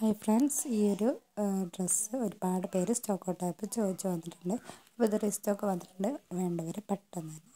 hi friends ഈ ഒരു dress ഒരുപാട് പേര് സ്റ്റോക്ക് ഔട്ടായപ്പോൾ ചോദിച്ചു വന്നിട്ടുണ്ട് അപ്പോൾ ഇതൊരു സ്റ്റോക്ക് വന്നിട്ടുണ്ട് വേണ്ടവർ പെട്ടെന്ന് തന്നെ